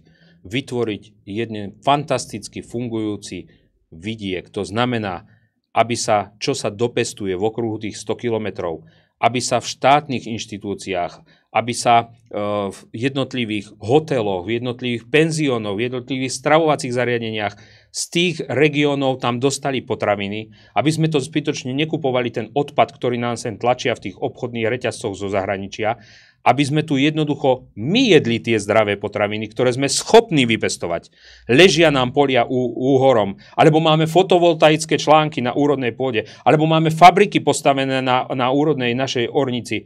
vytvoriť jeden fantasticky fungujúci vidiek. To znamená, aby sa, čo sa dopestuje v okruhu tých 100 kilometrov, aby sa v štátnych inštitúciách, aby sa e, v jednotlivých hoteloch, v jednotlivých penziónoch, v jednotlivých stravovacích zariadeniach z tých regiónov tam dostali potraviny, aby sme to zbytočne nekupovali ten odpad, ktorý nám sem tlačia v tých obchodných reťazcoch zo zahraničia, aby sme tu jednoducho my jedli tie zdravé potraviny, ktoré sme schopní vypestovať. Ležia nám polia ú, úhorom, alebo máme fotovoltaické články na úrodnej pôde, alebo máme fabriky postavené na, na úrodnej našej ornici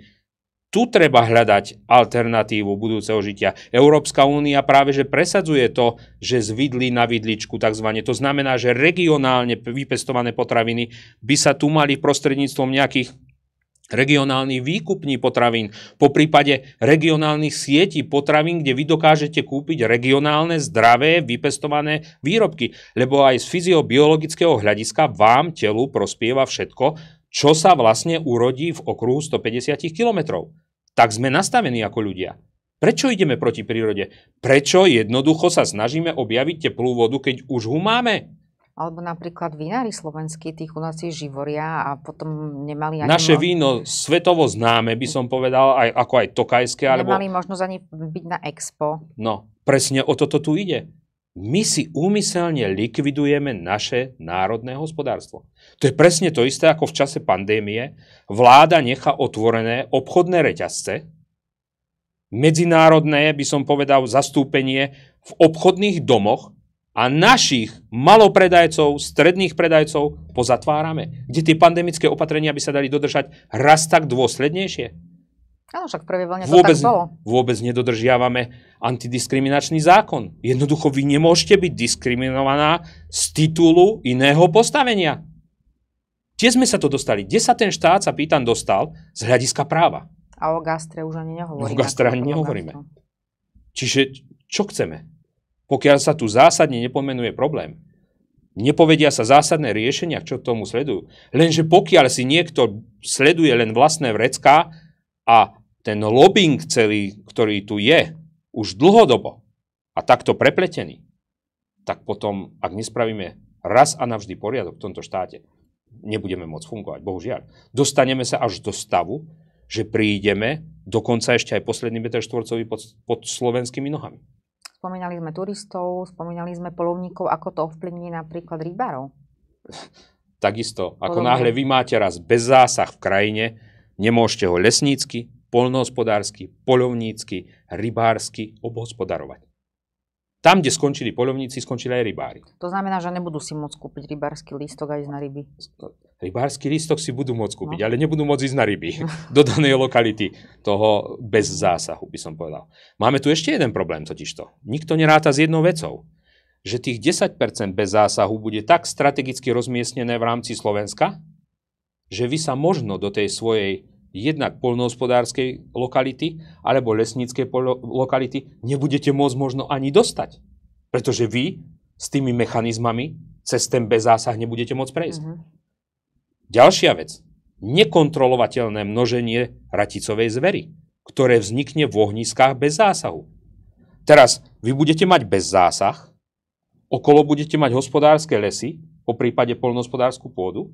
tu treba hľadať alternatívu budúceho žitia. Európska únia práve že presadzuje to, že z vidly na vidličku tzv. To znamená, že regionálne vypestované potraviny by sa tu mali prostredníctvom nejakých regionálnych výkupní potravín, po prípade regionálnych sietí potravín, kde vy dokážete kúpiť regionálne, zdravé, vypestované výrobky. Lebo aj z fyziobiologického hľadiska vám telu prospieva všetko, čo sa vlastne urodí v okruhu 150 km. Tak sme nastavení ako ľudia. Prečo ideme proti prírode? Prečo jednoducho sa snažíme objaviť teplú vodu, keď už ho máme? Alebo napríklad vinári slovenskí, tých u nás je živoria a potom nemali ani... Naše víno svetovo známe, by som povedal, aj, ako aj tokajské. Nemali alebo... možnosť ani byť na expo. No, presne o toto tu ide my si úmyselne likvidujeme naše národné hospodárstvo. To je presne to isté, ako v čase pandémie vláda nechá otvorené obchodné reťazce, medzinárodné, by som povedal, zastúpenie v obchodných domoch a našich malopredajcov, stredných predajcov pozatvárame, kde tie pandemické opatrenia by sa dali dodržať raz tak dôslednejšie. Áno, však v prvej vlne vôbec, to tak bolo. Vôbec nedodržiavame antidiskriminačný zákon. Jednoducho vy nemôžete byť diskriminovaná z titulu iného postavenia. Kde sme sa to dostali? Kde sa ten štát, sa pýtam, dostal z hľadiska práva? A o gastre už ani nehovoríme. No, o gastre ani nehovoríme. Čiže čo chceme? Pokiaľ sa tu zásadne nepomenuje problém, nepovedia sa zásadné riešenia, čo tomu sledujú. Lenže pokiaľ si niekto sleduje len vlastné vrecká, a ten lobbying celý, ktorý tu je, už dlhodobo a takto prepletený, tak potom, ak nespravíme raz a navždy poriadok v tomto štáte, nebudeme môcť fungovať, bohužiaľ. Dostaneme sa až do stavu, že prídeme dokonca ešte aj posledný meter štvorcový pod, pod slovenskými nohami. Spomínali sme turistov, spomínali sme polovníkov, ako to ovplyvní napríklad rybárov. Takisto, ako Podobne. náhle vy máte raz bez zásah v krajine, Nemôžete ho lesnícky, polnohospodársky, polovnícky, rybársky obhospodarovať. Tam, kde skončili polovníci, skončili aj rybári. To znamená, že nebudú si môcť kúpiť rybársky lístok a ísť na ryby. Rybársky lístok si budú môcť kúpiť, no. ale nebudú môcť ísť na ryby do danej lokality. Toho bez zásahu, by som povedal. Máme tu ešte jeden problém totižto. Nikto neráta s jednou vecou. Že tých 10% bez zásahu bude tak strategicky rozmiestnené v rámci Slovenska, že vy sa možno do tej svojej jednak polnohospodárskej lokality alebo lesníckej lokality nebudete môcť možno ani dostať. Pretože vy s tými mechanizmami cez ten zásah nebudete môcť prejsť. Mm-hmm. Ďalšia vec. Nekontrolovateľné množenie raticovej zvery, ktoré vznikne v ohniskách bez zásahu. Teraz vy budete mať bez zásah, okolo budete mať hospodárske lesy, po prípade polnohospodárskú pôdu,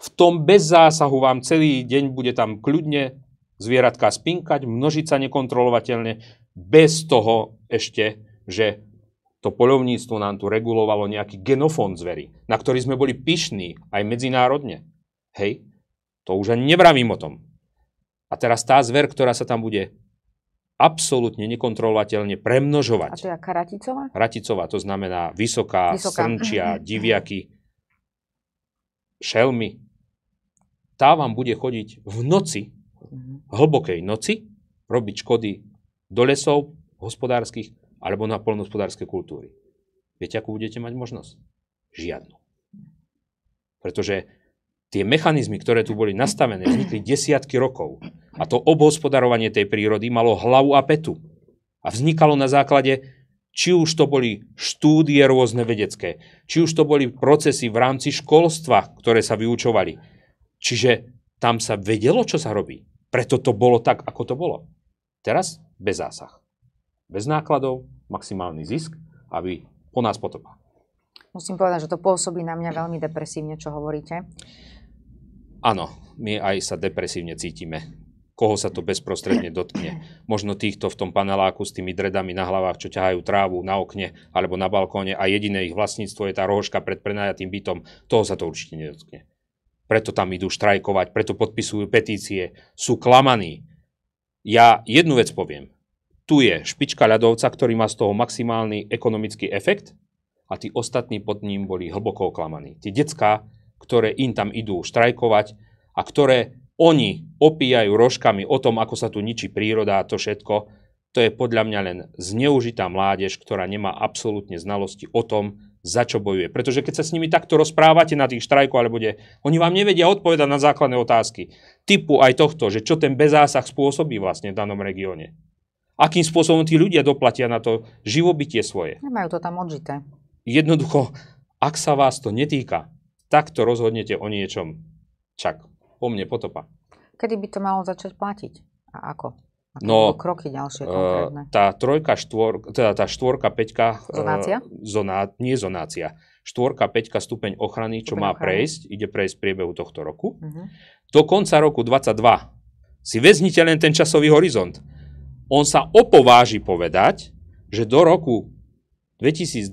v tom bez zásahu vám celý deň bude tam kľudne zvieratka spinkať, množiť sa nekontrolovateľne, bez toho ešte, že to poľovníctvo nám tu regulovalo nejaký genofón zvery, na ktorý sme boli pyšní aj medzinárodne. Hej, to už ani nevravím o tom. A teraz tá zver, ktorá sa tam bude absolútne nekontrolovateľne premnožovať. A to je aká raticová? Raticová, to znamená vysoká, vysoká. srnčia, mhm, mhm, mhm. diviaky, šelmy, tá vám bude chodiť v noci, mhm. hlbokej noci, robiť škody do lesov, hospodárskych alebo na polnohospodárske kultúry. Viete, akú budete mať možnosť? Žiadnu. Pretože tie mechanizmy, ktoré tu boli nastavené, vznikli desiatky rokov. A to obhospodarovanie tej prírody malo hlavu a petu. A vznikalo na základe, či už to boli štúdie rôzne vedecké, či už to boli procesy v rámci školstva, ktoré sa vyučovali Čiže tam sa vedelo, čo sa robí. Preto to bolo tak, ako to bolo. Teraz bez zásah. Bez nákladov, maximálny zisk, aby po nás potopa. Musím povedať, že to pôsobí na mňa veľmi depresívne, čo hovoríte. Áno, my aj sa depresívne cítime koho sa to bezprostredne dotkne. Možno týchto v tom paneláku s tými dredami na hlavách, čo ťahajú trávu na okne alebo na balkóne a jediné ich vlastníctvo je tá rožka pred prenajatým bytom, toho sa to určite nedotkne preto tam idú štrajkovať, preto podpisujú petície, sú klamaní. Ja jednu vec poviem. Tu je špička ľadovca, ktorý má z toho maximálny ekonomický efekt a tí ostatní pod ním boli hlboko oklamaní. Tí decka, ktoré im tam idú štrajkovať a ktoré oni opíjajú rožkami o tom, ako sa tu ničí príroda a to všetko, to je podľa mňa len zneužitá mládež, ktorá nemá absolútne znalosti o tom, za čo bojuje. Pretože keď sa s nimi takto rozprávate na tých štrajkoch alebo kde, oni vám nevedia odpovedať na základné otázky. Typu aj tohto, že čo ten bezásah spôsobí vlastne v danom regióne. Akým spôsobom tí ľudia doplatia na to živobytie svoje. Nemajú to tam odžité. Jednoducho, ak sa vás to netýka, tak to rozhodnete o niečom. Čak, po mne potopa. Kedy by to malo začať platiť? A ako? No, kroky ďalšie e, konkrétne? Tá trojka, štvor, teda tá štvorka, peťka... E, zonácia? Zoná, nie zonácia. Štvorka, peťka stupeň ochrany, čo stupeň má ochrany. prejsť, ide prejsť v priebehu tohto roku. Uh-huh. Do konca roku 22 si veznite len ten časový horizont. On sa opováži povedať, že do roku 2022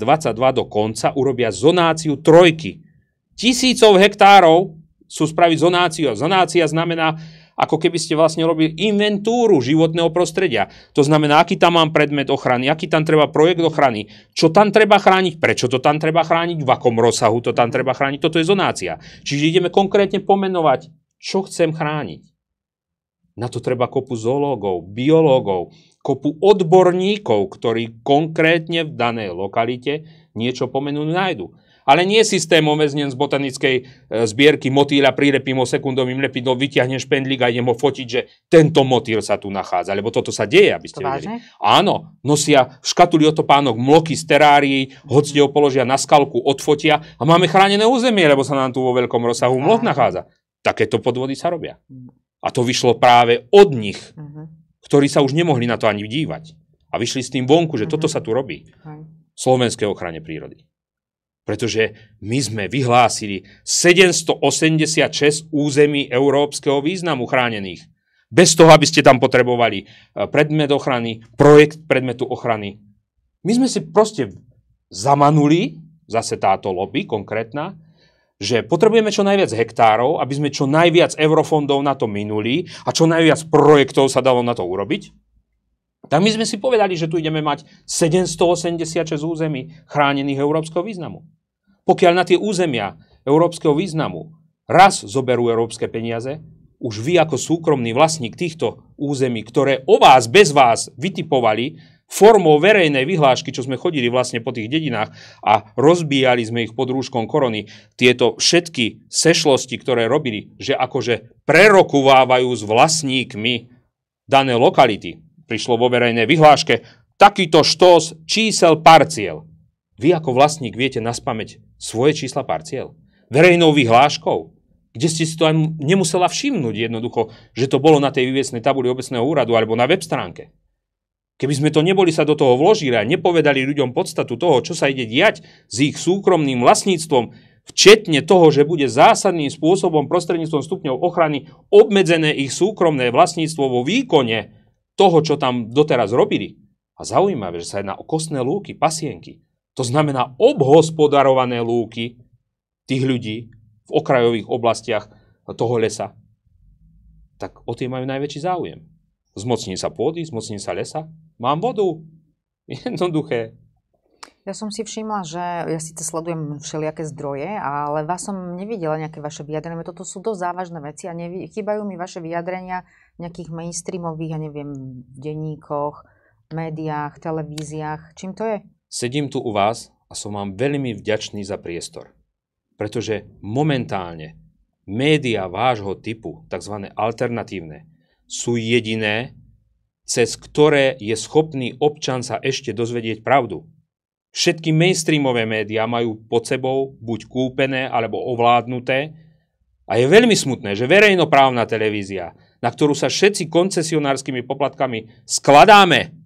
do konca urobia zonáciu trojky. Tisícov hektárov sú spraviť zonáciu. Zonácia znamená, ako keby ste vlastne robili inventúru životného prostredia. To znamená, aký tam mám predmet ochrany, aký tam treba projekt ochrany, čo tam treba chrániť, prečo to tam treba chrániť, v akom rozsahu to tam treba chrániť, toto je zonácia. Čiže ideme konkrétne pomenovať, čo chcem chrániť. Na to treba kopu zoológov, biológov, kopu odborníkov, ktorí konkrétne v danej lokalite niečo pomenú nájdu ale nie systémom väznen z botanickej e, zbierky motýla, prilepím ho sekundovým lepidlom, vyťahnem špendlík a idem ho fotiť, že tento motýl sa tu nachádza, lebo toto sa deje, aby ste to vedeli. Áno, nosia v škatuli otopánok mloky z terárií, hoci ho položia na skalku, odfotia a máme chránené územie, lebo sa nám tu vo veľkom rozsahu mlok nachádza. Takéto podvody sa robia. A to vyšlo práve od nich, mhm. ktorí sa už nemohli na to ani dívať. A vyšli s tým vonku, že mhm. toto sa tu robí. Slovenské ochrane prírody pretože my sme vyhlásili 786 území európskeho významu chránených. Bez toho, aby ste tam potrebovali e, predmet ochrany, projekt predmetu ochrany. My sme si proste zamanuli, zase táto lobby konkrétna, že potrebujeme čo najviac hektárov, aby sme čo najviac eurofondov na to minuli a čo najviac projektov sa dalo na to urobiť. Tak my sme si povedali, že tu ideme mať 786 území chránených európskeho významu. Pokiaľ na tie územia európskeho významu raz zoberú európske peniaze, už vy ako súkromný vlastník týchto území, ktoré o vás, bez vás vytipovali, formou verejnej vyhlášky, čo sme chodili vlastne po tých dedinách a rozbíjali sme ich pod rúškom korony, tieto všetky sešlosti, ktoré robili, že akože prerokovávajú s vlastníkmi dané lokality, prišlo vo verejnej vyhláške takýto štos čísel parciel. Vy ako vlastník viete naspameť svoje čísla parciel? Verejnou vyhláškou? Kde ste si to aj nemusela všimnúť jednoducho, že to bolo na tej vývesnej tabuli obecného úradu alebo na web stránke? Keby sme to neboli sa do toho vložili a nepovedali ľuďom podstatu toho, čo sa ide diať s ich súkromným vlastníctvom, včetne toho, že bude zásadným spôsobom prostredníctvom stupňov ochrany obmedzené ich súkromné vlastníctvo vo výkone toho, čo tam doteraz robili. A zaujímavé, že sa jedná o kostné lúky, pasienky, to znamená obhospodarované lúky tých ľudí v okrajových oblastiach toho lesa. Tak o tie majú najväčší záujem. Zmocní sa pôdy, zmocní sa lesa. Mám vodu. Jednoduché. Ja som si všimla, že ja síce sledujem všelijaké zdroje, ale vás som nevidela nejaké vaše vyjadrenia. Toto sú dosť závažné veci a nevy, chýbajú mi vaše vyjadrenia nejakých mainstreamových, ja neviem, denníkoch, médiách, televíziách. Čím to je? Sedím tu u vás a som vám veľmi vďačný za priestor. Pretože momentálne média vášho typu, tzv. alternatívne, sú jediné, cez ktoré je schopný občan sa ešte dozvedieť pravdu. Všetky mainstreamové médiá majú pod sebou buď kúpené alebo ovládnuté a je veľmi smutné, že verejnoprávna televízia, na ktorú sa všetci koncesionárskymi poplatkami skladáme,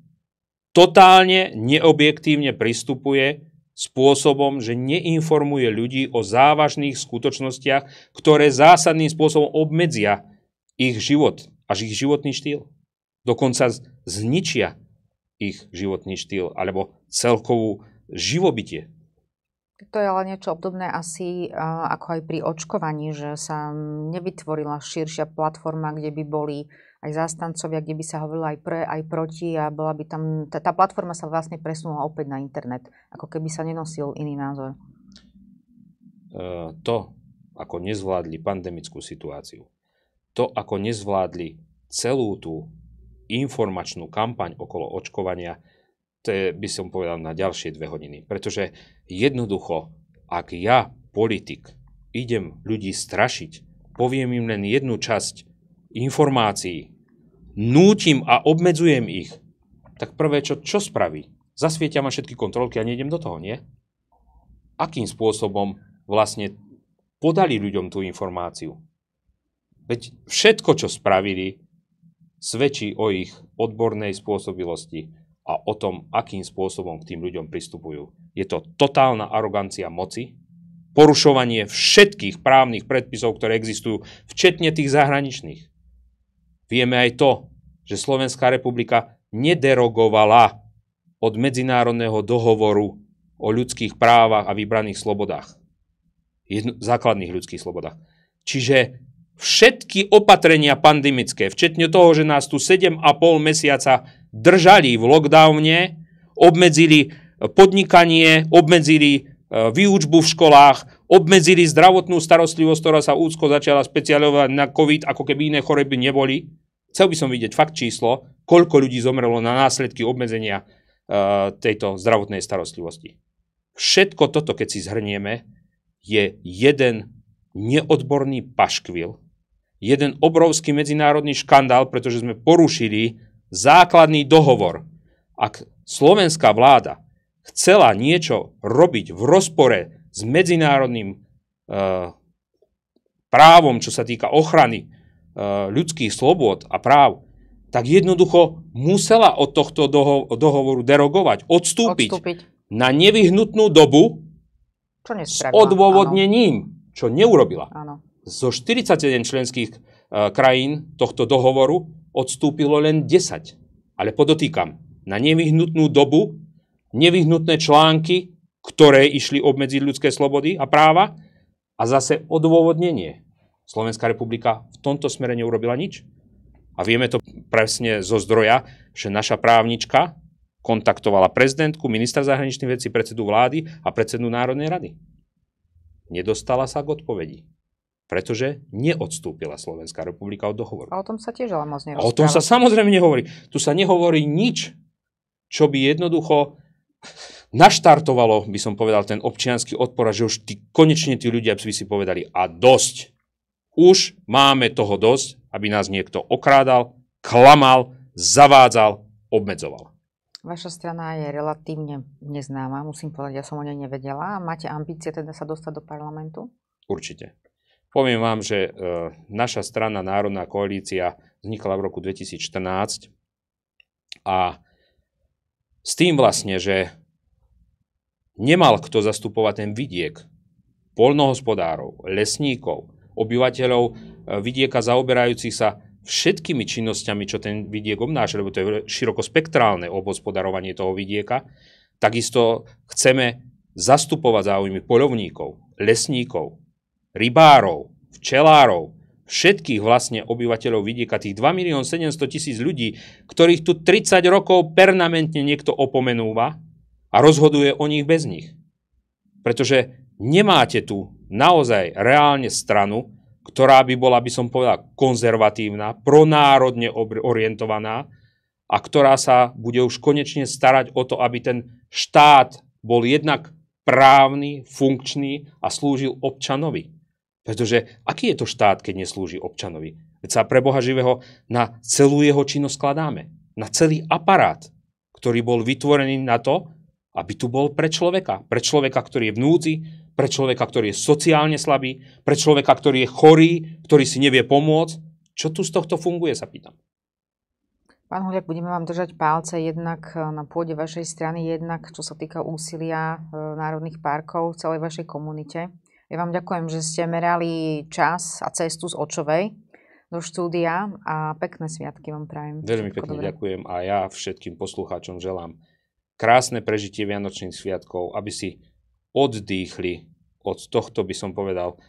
totálne neobjektívne pristupuje spôsobom, že neinformuje ľudí o závažných skutočnostiach, ktoré zásadným spôsobom obmedzia ich život, až ich životný štýl. Dokonca zničia ich životný štýl alebo celkovú živobytie. To je ale niečo obdobné asi ako aj pri očkovaní, že sa nevytvorila širšia platforma, kde by boli aj zástancovia, kde by sa hovorilo aj pre, aj proti a bola by tam, tá, tá platforma sa vlastne presunula opäť na internet, ako keby sa nenosil iný názor. E, to, ako nezvládli pandemickú situáciu, to, ako nezvládli celú tú informačnú kampaň okolo očkovania, to je, by som povedal, na ďalšie dve hodiny. Pretože jednoducho, ak ja, politik, idem ľudí strašiť, poviem im len jednu časť informácií, nútim a obmedzujem ich, tak prvé, čo, čo spraví? Zasvietia ma všetky kontrolky a nejdem do toho, nie? Akým spôsobom vlastne podali ľuďom tú informáciu? Veď všetko, čo spravili, svedčí o ich odbornej spôsobilosti a o tom, akým spôsobom k tým ľuďom pristupujú. Je to totálna arogancia moci, porušovanie všetkých právnych predpisov, ktoré existujú, včetne tých zahraničných. Vieme aj to, že Slovenská republika nederogovala od medzinárodného dohovoru o ľudských právach a vybraných slobodách. Jedno, základných ľudských slobodách. Čiže všetky opatrenia pandemické, včetne toho, že nás tu 7,5 mesiaca držali v lockdowne, obmedzili podnikanie, obmedzili e, výučbu v školách, obmedzili zdravotnú starostlivosť, ktorá sa úzko začala specializovať na COVID, ako keby iné choroby neboli, Chcel by som vidieť fakt číslo, koľko ľudí zomrelo na následky obmedzenia e, tejto zdravotnej starostlivosti. Všetko toto, keď si zhrnieme, je jeden neodborný paškvil, jeden obrovský medzinárodný škandál, pretože sme porušili základný dohovor. Ak slovenská vláda chcela niečo robiť v rozpore s medzinárodným e, právom, čo sa týka ochrany E, ľudských slobod a práv, tak jednoducho musela od tohto doho- dohovoru derogovať, odstúpiť, odstúpiť na nevyhnutnú dobu čo s odôvodnením, ano. čo neurobila. Ano. Zo 47 členských uh, krajín tohto dohovoru odstúpilo len 10. Ale podotýkam, na nevyhnutnú dobu nevyhnutné články, ktoré išli obmedziť ľudské slobody a práva a zase odôvodnenie. Slovenská republika v tomto smere neurobila nič. A vieme to presne zo zdroja, že naša právnička kontaktovala prezidentku, ministra zahraničných vecí, predsedu vlády a predsedu Národnej rady. Nedostala sa k odpovedi pretože neodstúpila Slovenská republika od dohovoru. A o tom sa tiež ale moc nerozpráva. o tom sa samozrejme nehovorí. Tu sa nehovorí nič, čo by jednoducho naštartovalo, by som povedal, ten občianský odpor, že už tí, konečne tí ľudia by si povedali a dosť. Už máme toho dosť, aby nás niekto okrádal, klamal, zavádzal, obmedzoval. Vaša strana je relatívne neznáma, musím povedať, ja som o nej nevedela. Máte ambície teda sa dostať do parlamentu? Určite. Poviem vám, že e, naša strana Národná koalícia vznikla v roku 2014 a s tým vlastne, že nemal kto zastupovať ten vidiek, polnohospodárov, lesníkov, obyvateľov e, vidieka zaoberajúcich sa všetkými činnosťami, čo ten vidiek obnáša, lebo to je širokospektrálne obhospodarovanie toho vidieka, takisto chceme zastupovať záujmy poľovníkov, lesníkov, rybárov, včelárov, všetkých vlastne obyvateľov vidieka, tých 2 milión 700 tisíc ľudí, ktorých tu 30 rokov permanentne niekto opomenúva a rozhoduje o nich bez nich. Pretože nemáte tu naozaj reálne stranu, ktorá by bola, by som povedal, konzervatívna, pronárodne orientovaná a ktorá sa bude už konečne starať o to, aby ten štát bol jednak právny, funkčný a slúžil občanovi. Pretože aký je to štát, keď neslúži občanovi? Veď sa pre Boha živého na celú jeho činnosť skladáme. Na celý aparát, ktorý bol vytvorený na to, aby tu bol pre človeka. Pre človeka, ktorý je v pre človeka, ktorý je sociálne slabý, pre človeka, ktorý je chorý, ktorý si nevie pomôcť. Čo tu z tohto funguje, sa pýtam. Pán Huliak, budeme vám držať palce jednak eh, na pôde vašej strany, jednak čo sa týka úsilia eh, národných parkov v celej vašej komunite. Ja vám ďakujem, že ste merali čas a cestu z Očovej do štúdia a pekné sviatky vám prajem. Veľmi pekne ďakujem a ja všetkým poslucháčom želám krásne prežitie Vianočných sviatkov, aby si oddýchli od tohto, by som povedal,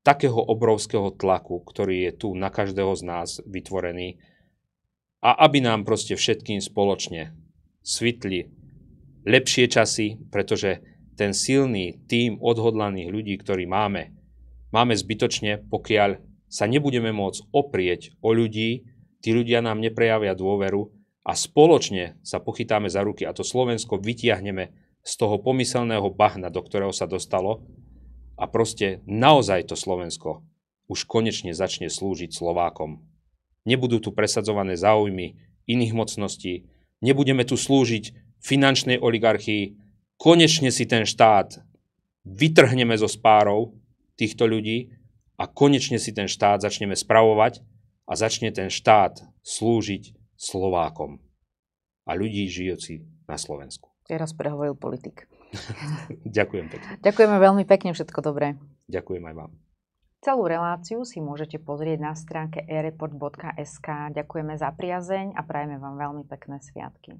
takého obrovského tlaku, ktorý je tu na každého z nás vytvorený a aby nám proste všetkým spoločne svitli lepšie časy, pretože ten silný tým odhodlaných ľudí, ktorý máme, máme zbytočne, pokiaľ sa nebudeme môcť oprieť o ľudí, tí ľudia nám neprejavia dôveru a spoločne sa pochytáme za ruky a to Slovensko vytiahneme z toho pomyselného bahna, do ktorého sa dostalo a proste naozaj to Slovensko už konečne začne slúžiť Slovákom. Nebudú tu presadzované záujmy iných mocností, nebudeme tu slúžiť finančnej oligarchii, konečne si ten štát vytrhneme zo spárov týchto ľudí a konečne si ten štát začneme spravovať a začne ten štát slúžiť Slovákom a ľudí žijúci na Slovensku. Teraz prehovoril politik. Ďakujem pekne. Ďakujeme veľmi pekne, všetko dobré. Ďakujem aj vám. Celú reláciu si môžete pozrieť na stránke ereport.sk. Ďakujeme za priazeň a prajeme vám veľmi pekné sviatky.